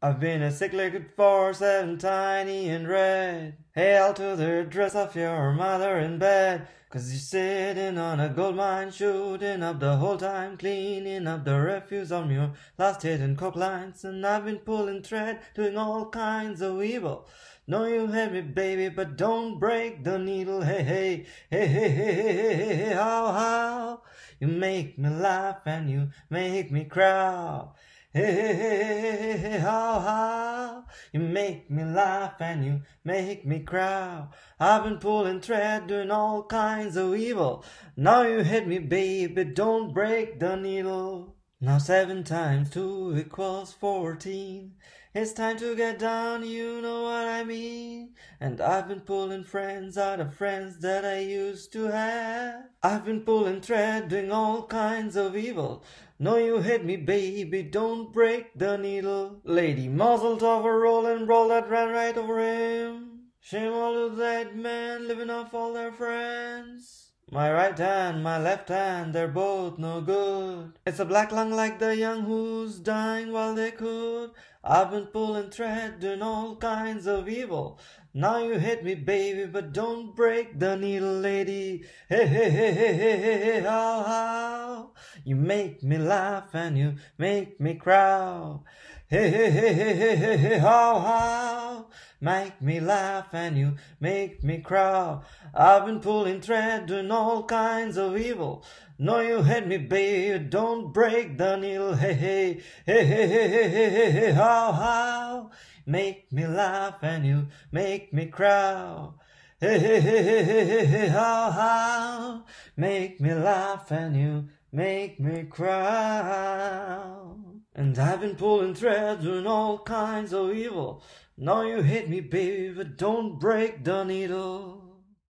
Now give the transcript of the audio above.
I've been a sick-legged force and tiny and red. Hail to the dress of your mother in bed. Cause you're sitting on a gold mine, shooting up the whole time, cleaning up the refuse on your last hidden cop lines. And I've been pulling thread, doing all kinds of evil. Know you hate me, baby, but don't break the needle. hey, hey, hey, hey, hey, hey, hey, hey, how, how. You make me laugh and you make me cry. Hey, hey, hey, hey, hey, hey, ha, ha. You make me laugh and you make me cry. I've been pulling thread, doing all kinds of evil. Now you hit me, baby, don't break the needle. Now seven times two equals fourteen. It's time to get down, you know what I mean. And I've been pulling friends out of friends that I used to have. I've been pulling thread, doing all kinds of evil. No, you hit me, baby, don't break the needle. Lady muzzled over a rolling roll that ran right over him. Shame all of that man living off all their friends. My right hand, my left hand, they're both no good. It's a black lung like the young who's dying while they could. I've been pulling thread, doing all kinds of evil. Now you hit me, baby, but don't break the needle, lady. Hey, hey, hey, hey, hey, hey, how, how. You make me laugh and you make me cry. Hey, hey, hey, hey, hey, hey, hey, how, how make me laugh and you make me cry. I've been pulling thread, doing all kinds of evil. No, you had me, babe, don't break the needle. Hey, hey, hey, hey, hey, hey, hey, hey, hey, how, how? Make me laugh and you make me cry. Hey, hey, hey, hey, hey, hey, hey, how, how? Make me laugh and you make me cry. And I've been pulling threads on all kinds of evil. Now you hate me, baby, but don't break the needle.